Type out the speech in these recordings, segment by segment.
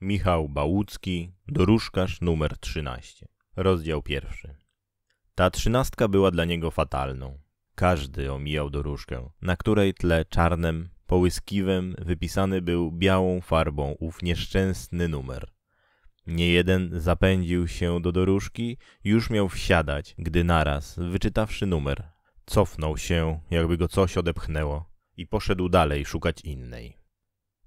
Michał Bałucki, doróżkarz numer 13. Rozdział pierwszy. Ta trzynastka była dla niego fatalną. Każdy omijał doróżkę, na której tle czarnem, połyskiwem wypisany był białą farbą ów nieszczęsny numer. Nie jeden zapędził się do doróżki, już miał wsiadać, gdy naraz, wyczytawszy numer, cofnął się, jakby go coś odepchnęło i poszedł dalej szukać innej.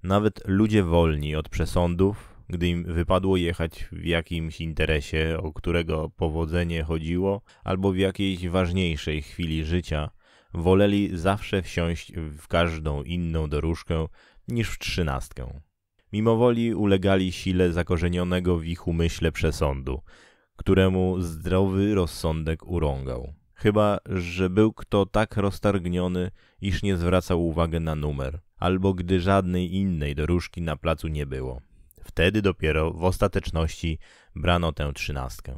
Nawet ludzie wolni od przesądów, gdy im wypadło jechać w jakimś interesie, o którego powodzenie chodziło, albo w jakiejś ważniejszej chwili życia, woleli zawsze wsiąść w każdą inną dorożkę niż w trzynastkę. Mimowoli ulegali sile zakorzenionego w ich umyśle przesądu, któremu zdrowy rozsądek urągał chyba że był kto tak roztargniony, iż nie zwracał uwagi na numer, albo gdy żadnej innej dorożki na placu nie było. Wtedy dopiero w ostateczności brano tę trzynastkę.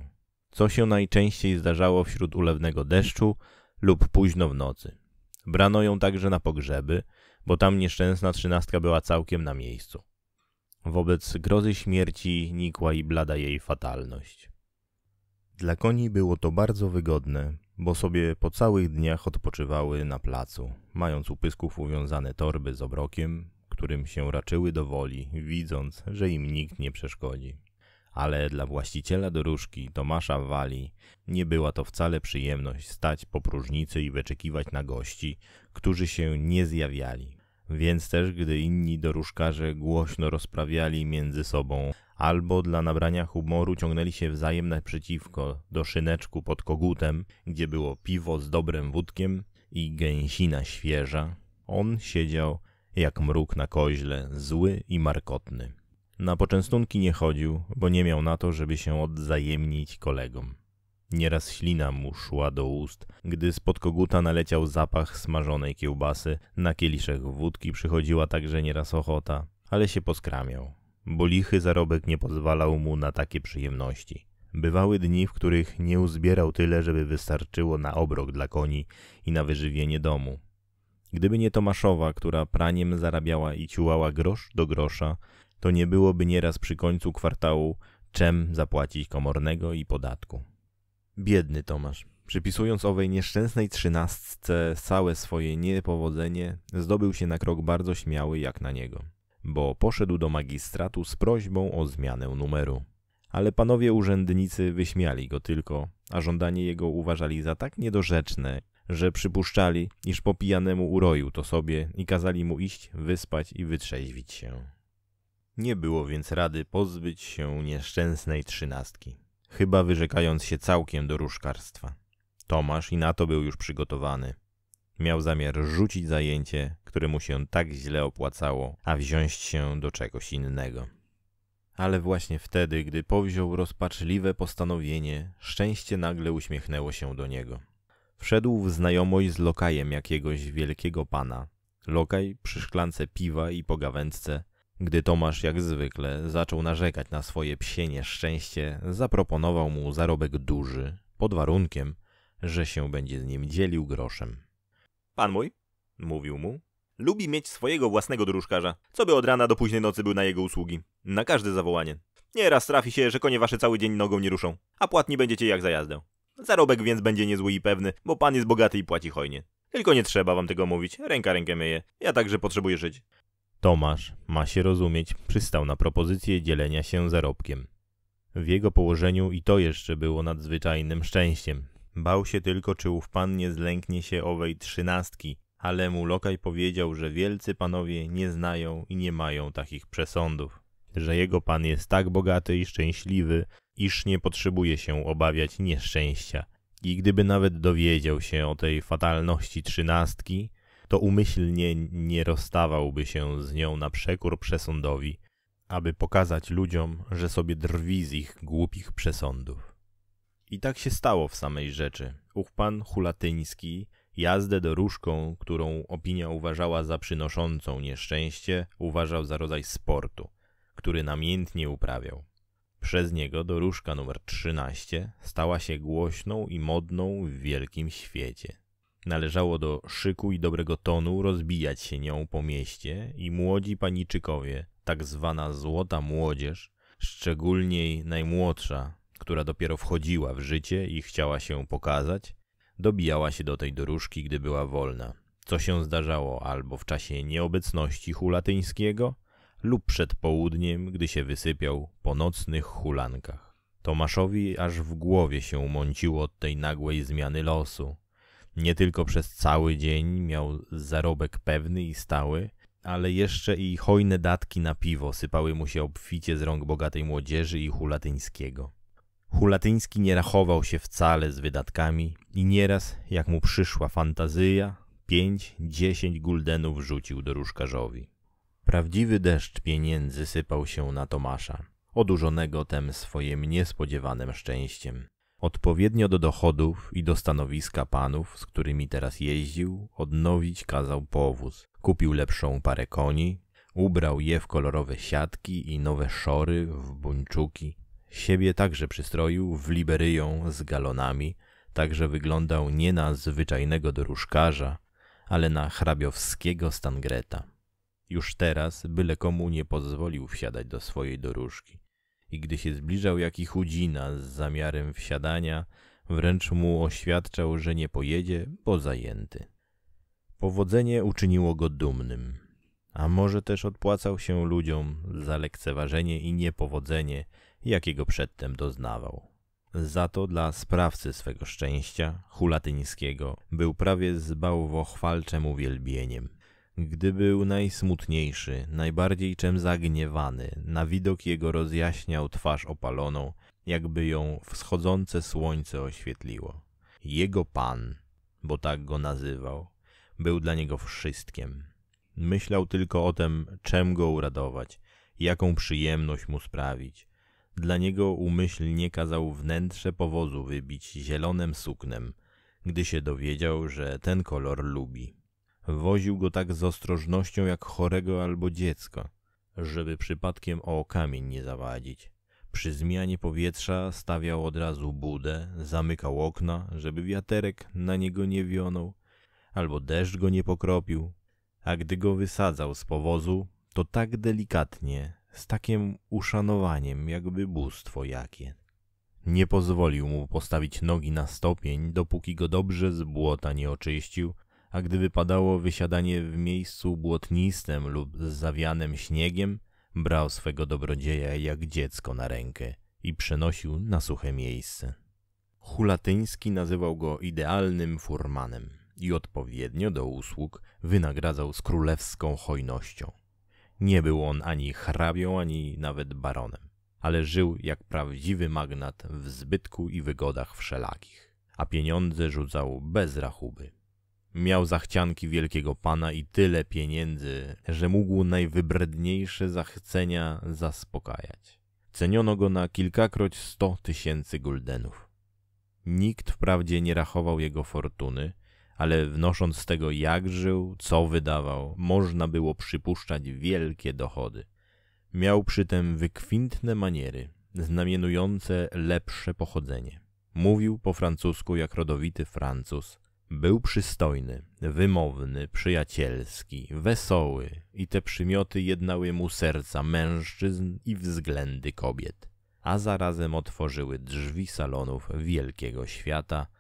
Co się najczęściej zdarzało wśród ulewnego deszczu lub późno w nocy. Brano ją także na pogrzeby, bo tam nieszczęsna trzynastka była całkiem na miejscu. Wobec grozy śmierci nikła i blada jej fatalność. Dla koni było to bardzo wygodne, bo sobie po całych dniach odpoczywały na placu, mając u pysków uwiązane torby z obrokiem, którym się raczyły do woli, widząc, że im nikt nie przeszkodzi. Ale dla właściciela doróżki, Tomasza Wali, nie była to wcale przyjemność stać po próżnicy i wyczekiwać na gości, którzy się nie zjawiali. Więc też, gdy inni doróżkarze głośno rozprawiali między sobą, albo dla nabrania humoru ciągnęli się wzajem naprzeciwko do szyneczku pod kogutem, gdzie było piwo z dobrym wódkiem i gęsina świeża. On siedział jak mruk na koźle, zły i markotny. Na poczęstunki nie chodził, bo nie miał na to, żeby się odzajemnić kolegom. Nieraz ślina mu szła do ust, gdy spod koguta naleciał zapach smażonej kiełbasy, na kieliszek wódki przychodziła także nieraz ochota, ale się poskramiał bo lichy zarobek nie pozwalał mu na takie przyjemności. Bywały dni, w których nie uzbierał tyle, żeby wystarczyło na obrok dla koni i na wyżywienie domu. Gdyby nie Tomaszowa, która praniem zarabiała i ciułała grosz do grosza, to nie byłoby nieraz przy końcu kwartału czem zapłacić komornego i podatku. Biedny Tomasz, przypisując owej nieszczęsnej trzynastce całe swoje niepowodzenie, zdobył się na krok bardzo śmiały jak na niego bo poszedł do magistratu z prośbą o zmianę numeru. Ale panowie urzędnicy wyśmiali go tylko, a żądanie jego uważali za tak niedorzeczne, że przypuszczali, iż po pijanemu uroił to sobie i kazali mu iść, wyspać i wytrzeźwić się. Nie było więc rady pozbyć się nieszczęsnej trzynastki, chyba wyrzekając się całkiem do różkarstwa. Tomasz i na to był już przygotowany. Miał zamiar rzucić zajęcie, któremu się tak źle opłacało, a wziąć się do czegoś innego. Ale właśnie wtedy, gdy powziął rozpaczliwe postanowienie, szczęście nagle uśmiechnęło się do niego. Wszedł w znajomość z lokajem jakiegoś wielkiego pana. Lokaj przy szklance piwa i pogawędce, gdy Tomasz jak zwykle zaczął narzekać na swoje psienie szczęście, zaproponował mu zarobek duży, pod warunkiem, że się będzie z nim dzielił groszem. Pan mój, mówił mu, Lubi mieć swojego własnego dróżkarza, co by od rana do późnej nocy był na jego usługi. Na każde zawołanie. Nieraz trafi się, że konie wasze cały dzień nogą nie ruszą, a płatni będziecie jak za jazdę. Zarobek więc będzie niezły i pewny, bo pan jest bogaty i płaci hojnie. Tylko nie trzeba wam tego mówić, ręka rękę myje. Ja także potrzebuję żyć. Tomasz, ma się rozumieć, przystał na propozycję dzielenia się zarobkiem. W jego położeniu i to jeszcze było nadzwyczajnym szczęściem. Bał się tylko, czy ów pan nie zlęknie się owej trzynastki, ale mu Lokaj powiedział, że wielcy panowie nie znają i nie mają takich przesądów, że jego pan jest tak bogaty i szczęśliwy, iż nie potrzebuje się obawiać nieszczęścia. I gdyby nawet dowiedział się o tej fatalności trzynastki, to umyślnie nie rozstawałby się z nią na przekór przesądowi, aby pokazać ludziom, że sobie drwi z ich głupich przesądów. I tak się stało w samej rzeczy. pan Hulatyński Jazdę doróżką, którą opinia uważała za przynoszącą nieszczęście, uważał za rodzaj sportu, który namiętnie uprawiał. Przez niego doróżka numer 13 stała się głośną i modną w wielkim świecie. Należało do szyku i dobrego tonu rozbijać się nią po mieście i młodzi paniczykowie, tak zwana złota młodzież, szczególnie najmłodsza, która dopiero wchodziła w życie i chciała się pokazać, Dobijała się do tej dróżki, gdy była wolna, co się zdarzało albo w czasie nieobecności hulatyńskiego, lub przed południem, gdy się wysypiał po nocnych hulankach. Tomaszowi aż w głowie się mąciło od tej nagłej zmiany losu. Nie tylko przez cały dzień miał zarobek pewny i stały, ale jeszcze i hojne datki na piwo sypały mu się obficie z rąk bogatej młodzieży i hulatyńskiego. Hulatyński nie rachował się wcale z wydatkami i nieraz, jak mu przyszła fantazja, pięć, dziesięć guldenów rzucił doróżkarzowi. Prawdziwy deszcz pieniędzy sypał się na Tomasza, odurzonego tem swoim niespodziewanym szczęściem. Odpowiednio do dochodów i do stanowiska panów, z którymi teraz jeździł, odnowić kazał powóz. Kupił lepszą parę koni, ubrał je w kolorowe siatki i nowe szory w buńczuki. Siebie także przystroił w liberyją z galonami, także wyglądał nie na zwyczajnego doróżkarza, ale na hrabiowskiego Stangreta. Już teraz byle komu nie pozwolił wsiadać do swojej doróżki. I gdy się zbliżał jaki chudzina z zamiarem wsiadania, wręcz mu oświadczał, że nie pojedzie, bo zajęty. Powodzenie uczyniło go dumnym, a może też odpłacał się ludziom za lekceważenie i niepowodzenie, jakiego przedtem doznawał. Za to dla sprawcy swego szczęścia, Hulatyńskiego, był prawie z bałwochwalczym uwielbieniem. Gdy był najsmutniejszy, najbardziej czem zagniewany, na widok jego rozjaśniał twarz opaloną, jakby ją wschodzące słońce oświetliło. Jego pan, bo tak go nazywał, był dla niego wszystkim. Myślał tylko o tym, czem go uradować, jaką przyjemność mu sprawić, dla niego umyślnie kazał wnętrze powozu wybić zielonym suknem, gdy się dowiedział, że ten kolor lubi. Woził go tak z ostrożnością jak chorego albo dziecko, żeby przypadkiem o kamień nie zawadzić. Przy zmianie powietrza stawiał od razu budę, zamykał okna, żeby wiaterek na niego nie wionął, albo deszcz go nie pokropił. A gdy go wysadzał z powozu, to tak delikatnie, z takim uszanowaniem, jakby bóstwo jakie. Nie pozwolił mu postawić nogi na stopień, dopóki go dobrze z błota nie oczyścił, a gdy wypadało wysiadanie w miejscu błotnistym lub z zawianym śniegiem, brał swego dobrodzieja jak dziecko na rękę i przenosił na suche miejsce. Hulatyński nazywał go idealnym furmanem i odpowiednio do usług wynagradzał z królewską hojnością. Nie był on ani hrabią, ani nawet baronem, ale żył jak prawdziwy magnat w zbytku i wygodach wszelakich, a pieniądze rzucał bez rachuby. Miał zachcianki wielkiego pana i tyle pieniędzy, że mógł najwybredniejsze zachcenia zaspokajać. Ceniono go na kilkakroć sto tysięcy guldenów. Nikt wprawdzie nie rachował jego fortuny, ale wnosząc z tego, jak żył, co wydawał, można było przypuszczać wielkie dochody. Miał przytem wykwintne maniery, znamienujące lepsze pochodzenie. Mówił po francusku jak rodowity Francuz. Był przystojny, wymowny, przyjacielski, wesoły i te przymioty jednały mu serca mężczyzn i względy kobiet, a zarazem otworzyły drzwi salonów wielkiego świata –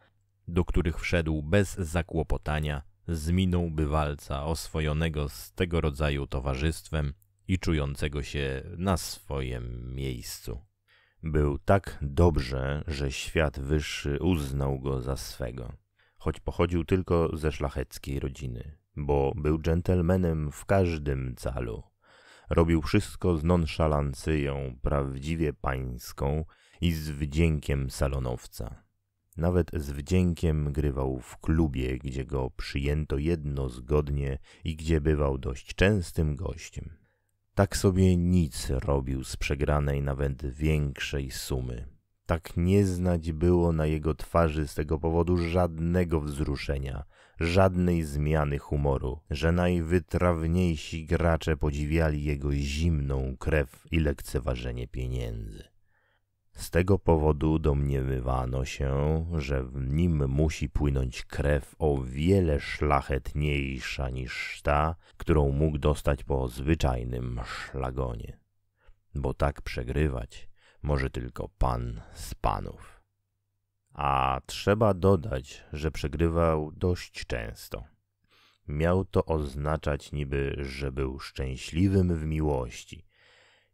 do których wszedł bez zakłopotania, z miną bywalca oswojonego z tego rodzaju towarzystwem i czującego się na swoim miejscu. Był tak dobrze, że świat wyższy uznał go za swego, choć pochodził tylko ze szlacheckiej rodziny, bo był dżentelmenem w każdym calu. Robił wszystko z nonszalancyją prawdziwie pańską i z wdziękiem salonowca. Nawet z wdziękiem grywał w klubie, gdzie go przyjęto jedno zgodnie i gdzie bywał dość częstym gościem. Tak sobie nic robił z przegranej nawet większej sumy. Tak nie znać było na jego twarzy z tego powodu żadnego wzruszenia, żadnej zmiany humoru, że najwytrawniejsi gracze podziwiali jego zimną krew i lekceważenie pieniędzy. Z tego powodu domniemywano się, że w nim musi płynąć krew o wiele szlachetniejsza niż ta, którą mógł dostać po zwyczajnym szlagonie. Bo tak przegrywać może tylko pan z panów. A trzeba dodać, że przegrywał dość często. Miał to oznaczać niby, że był szczęśliwym w miłości.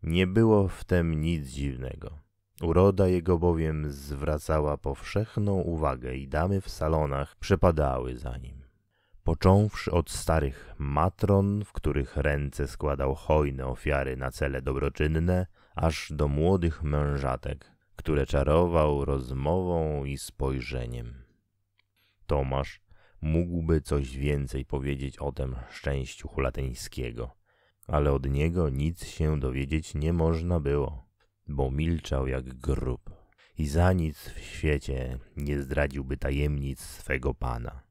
Nie było w tym nic dziwnego Uroda jego bowiem zwracała powszechną uwagę i damy w salonach przepadały za nim. Począwszy od starych matron, w których ręce składał hojne ofiary na cele dobroczynne, aż do młodych mężatek, które czarował rozmową i spojrzeniem. Tomasz mógłby coś więcej powiedzieć o tym szczęściu hulateńskiego, ale od niego nic się dowiedzieć nie można było bo milczał jak grób i za nic w świecie nie zdradziłby tajemnic swego pana.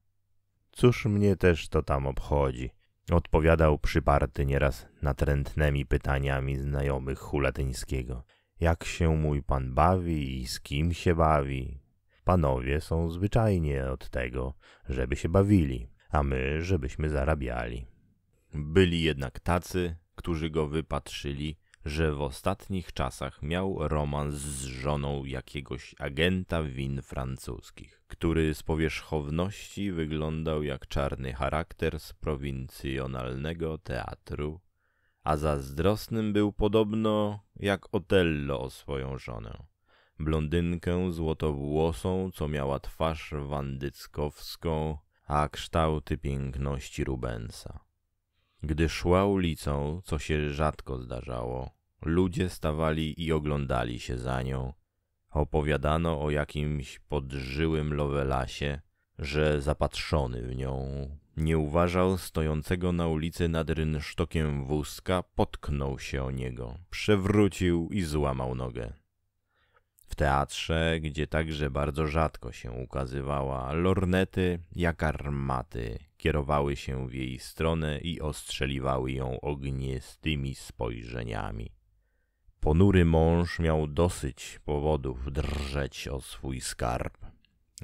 Cóż mnie też to tam obchodzi? Odpowiadał przyparty nieraz natrętnymi pytaniami znajomych Hulatyńskiego. Jak się mój pan bawi i z kim się bawi? Panowie są zwyczajnie od tego, żeby się bawili, a my, żebyśmy zarabiali. Byli jednak tacy, którzy go wypatrzyli że w ostatnich czasach miał romans z żoną jakiegoś agenta win francuskich, który z powierzchowności wyglądał jak czarny charakter z prowincjonalnego teatru, a zazdrosnym był podobno jak Otello o swoją żonę. Blondynkę złotowłosą, co miała twarz wandyckowską, a kształty piękności Rubensa. Gdy szła ulicą, co się rzadko zdarzało, ludzie stawali i oglądali się za nią. Opowiadano o jakimś podżyłym lowelasie, że zapatrzony w nią nie uważał stojącego na ulicy nad rynsztokiem wózka, potknął się o niego, przewrócił i złamał nogę teatrze, gdzie także bardzo rzadko się ukazywała, lornety jak armaty kierowały się w jej stronę i ostrzeliwały ją ognistymi spojrzeniami. Ponury mąż miał dosyć powodów drżeć o swój skarb,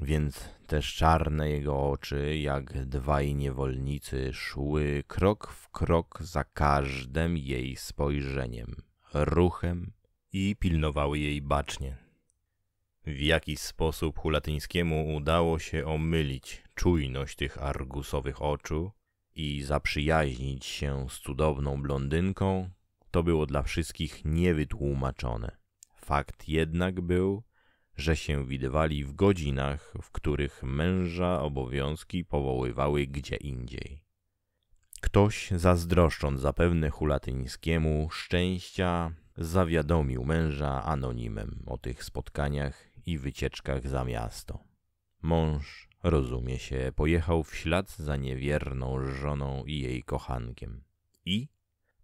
więc też czarne jego oczy, jak dwaj niewolnicy, szły krok w krok za każdym jej spojrzeniem, ruchem i pilnowały jej bacznie. W jaki sposób Hulatyńskiemu udało się omylić czujność tych argusowych oczu i zaprzyjaźnić się z cudowną blondynką, to było dla wszystkich niewytłumaczone. Fakt jednak był, że się widywali w godzinach, w których męża obowiązki powoływały gdzie indziej. Ktoś zazdroszcząc zapewne Hulatyńskiemu szczęścia, zawiadomił męża anonimem o tych spotkaniach i wycieczkach za miasto. Mąż, rozumie się, pojechał w ślad za niewierną żoną i jej kochankiem. I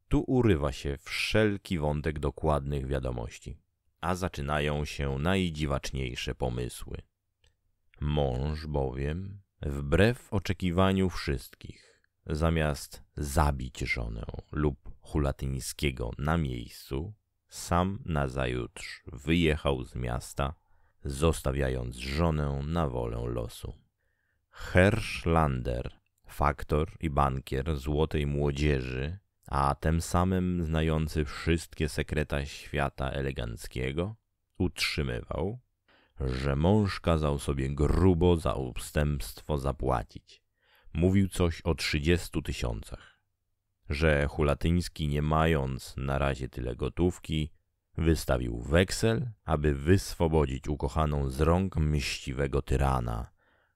tu urywa się wszelki wątek dokładnych wiadomości, a zaczynają się najdziwaczniejsze pomysły. Mąż bowiem, wbrew oczekiwaniu wszystkich, zamiast zabić żonę lub Hulatyńskiego na miejscu, sam nazajutrz wyjechał z miasta zostawiając żonę na wolę losu. Herschlander, faktor i bankier złotej młodzieży, a tym samym znający wszystkie sekreta świata eleganckiego, utrzymywał, że mąż kazał sobie grubo za ustępstwo zapłacić. Mówił coś o trzydziestu tysiącach. Że Hulatyński, nie mając na razie tyle gotówki, Wystawił weksel, aby wyswobodzić ukochaną z rąk mściwego tyrana,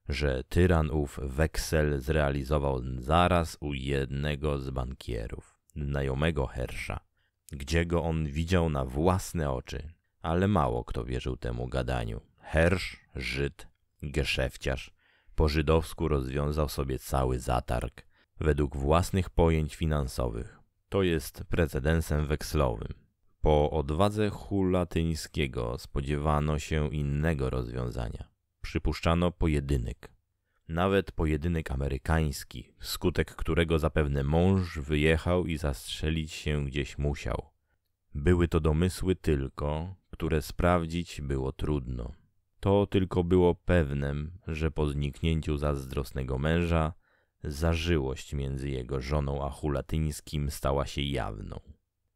że tyran ów weksel zrealizował zaraz u jednego z bankierów, znajomego Hersza, gdzie go on widział na własne oczy, ale mało kto wierzył temu gadaniu. Hersz, Żyd, geszefciarz, po żydowsku rozwiązał sobie cały zatarg według własnych pojęć finansowych. To jest precedensem wekslowym. Po odwadze hulatyńskiego spodziewano się innego rozwiązania. Przypuszczano pojedynek. Nawet pojedynek amerykański, skutek którego zapewne mąż wyjechał i zastrzelić się gdzieś musiał. Były to domysły tylko, które sprawdzić było trudno. To tylko było pewnem, że po zniknięciu zazdrosnego męża zażyłość między jego żoną a Hulatyńskim stała się jawną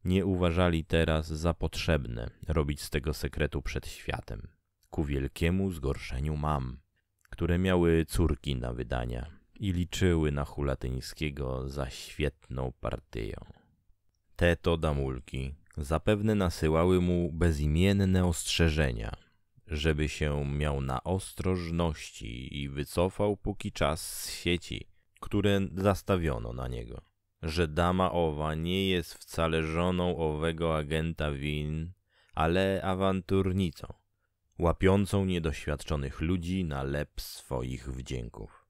nie uważali teraz za potrzebne robić z tego sekretu przed światem. Ku wielkiemu zgorszeniu mam, które miały córki na wydania i liczyły na Hulatyńskiego za świetną partyją. Te to damulki zapewne nasyłały mu bezimienne ostrzeżenia, żeby się miał na ostrożności i wycofał póki czas z sieci, które zastawiono na niego że dama owa nie jest wcale żoną owego agenta win, ale awanturnicą, łapiącą niedoświadczonych ludzi na lep swoich wdzięków.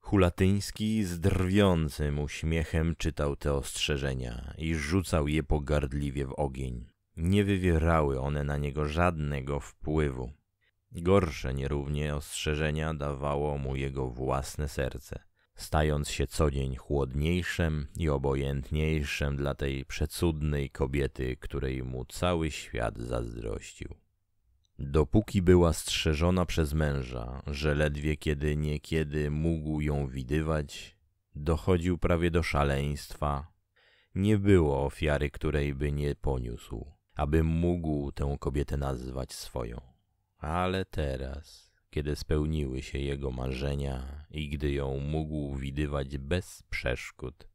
Hulatyński z drwiącym uśmiechem czytał te ostrzeżenia i rzucał je pogardliwie w ogień. Nie wywierały one na niego żadnego wpływu. Gorsze nierównie ostrzeżenia dawało mu jego własne serce – stając się co dzień chłodniejszym i obojętniejszym dla tej przecudnej kobiety, której mu cały świat zazdrościł. Dopóki była strzeżona przez męża, że ledwie kiedy niekiedy mógł ją widywać, dochodził prawie do szaleństwa. Nie było ofiary, której by nie poniósł, aby mógł tę kobietę nazwać swoją. Ale teraz kiedy spełniły się jego marzenia i gdy ją mógł widywać bez przeszkód,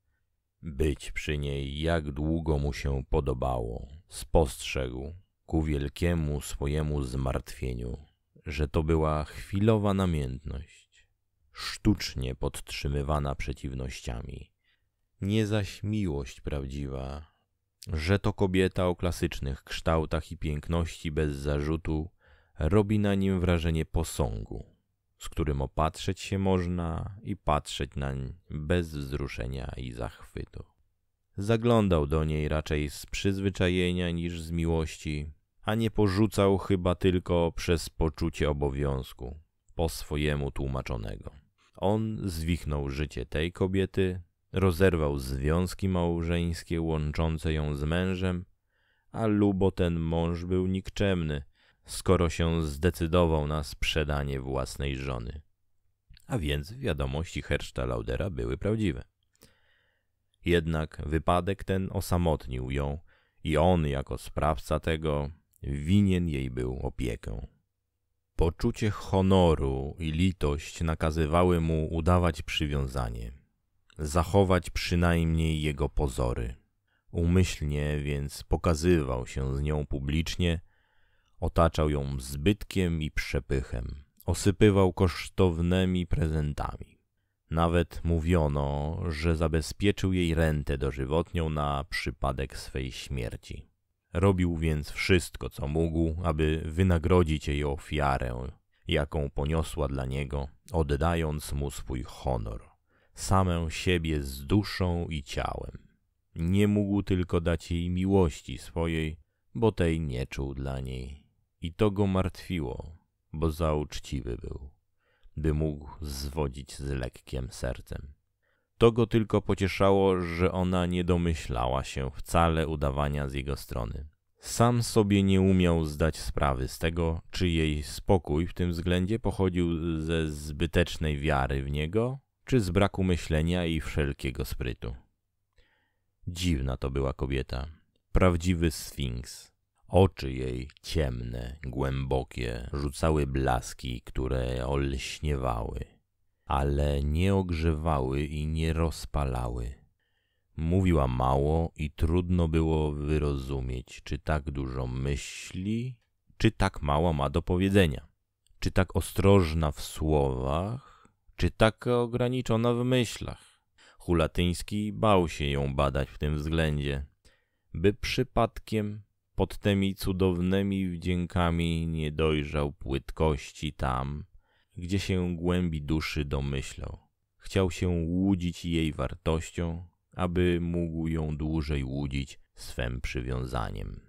być przy niej jak długo mu się podobało, spostrzegł ku wielkiemu swojemu zmartwieniu, że to była chwilowa namiętność, sztucznie podtrzymywana przeciwnościami, nie zaś miłość prawdziwa, że to kobieta o klasycznych kształtach i piękności bez zarzutu, robi na nim wrażenie posągu, z którym opatrzeć się można i patrzeć nań bez wzruszenia i zachwytu. Zaglądał do niej raczej z przyzwyczajenia niż z miłości, a nie porzucał chyba tylko przez poczucie obowiązku, po swojemu tłumaczonego. On zwichnął życie tej kobiety, rozerwał związki małżeńskie łączące ją z mężem, a lubo ten mąż był nikczemny – skoro się zdecydował na sprzedanie własnej żony. A więc wiadomości Herszta Laudera były prawdziwe. Jednak wypadek ten osamotnił ją i on, jako sprawca tego, winien jej był opiekę. Poczucie honoru i litość nakazywały mu udawać przywiązanie, zachować przynajmniej jego pozory. Umyślnie więc pokazywał się z nią publicznie, Otaczał ją zbytkiem i przepychem. Osypywał kosztownymi prezentami. Nawet mówiono, że zabezpieczył jej rentę dożywotnią na przypadek swej śmierci. Robił więc wszystko, co mógł, aby wynagrodzić jej ofiarę, jaką poniosła dla niego, oddając mu swój honor, samę siebie z duszą i ciałem. Nie mógł tylko dać jej miłości swojej, bo tej nie czuł dla niej. I to go martwiło, bo za uczciwy był, by mógł zwodzić z lekkiem sercem. To go tylko pocieszało, że ona nie domyślała się wcale udawania z jego strony. Sam sobie nie umiał zdać sprawy z tego, czy jej spokój w tym względzie pochodził ze zbytecznej wiary w niego, czy z braku myślenia i wszelkiego sprytu. Dziwna to była kobieta, prawdziwy sfinks, Oczy jej ciemne, głębokie, rzucały blaski, które olśniewały, ale nie ogrzewały i nie rozpalały. Mówiła mało i trudno było wyrozumieć, czy tak dużo myśli, czy tak mało ma do powiedzenia, czy tak ostrożna w słowach, czy tak ograniczona w myślach. Hulatyński bał się ją badać w tym względzie, by przypadkiem pod tymi cudownymi wdziękami nie dojrzał płytkości tam, gdzie się głębi duszy domyślał. Chciał się łudzić jej wartością, aby mógł ją dłużej łudzić swem przywiązaniem.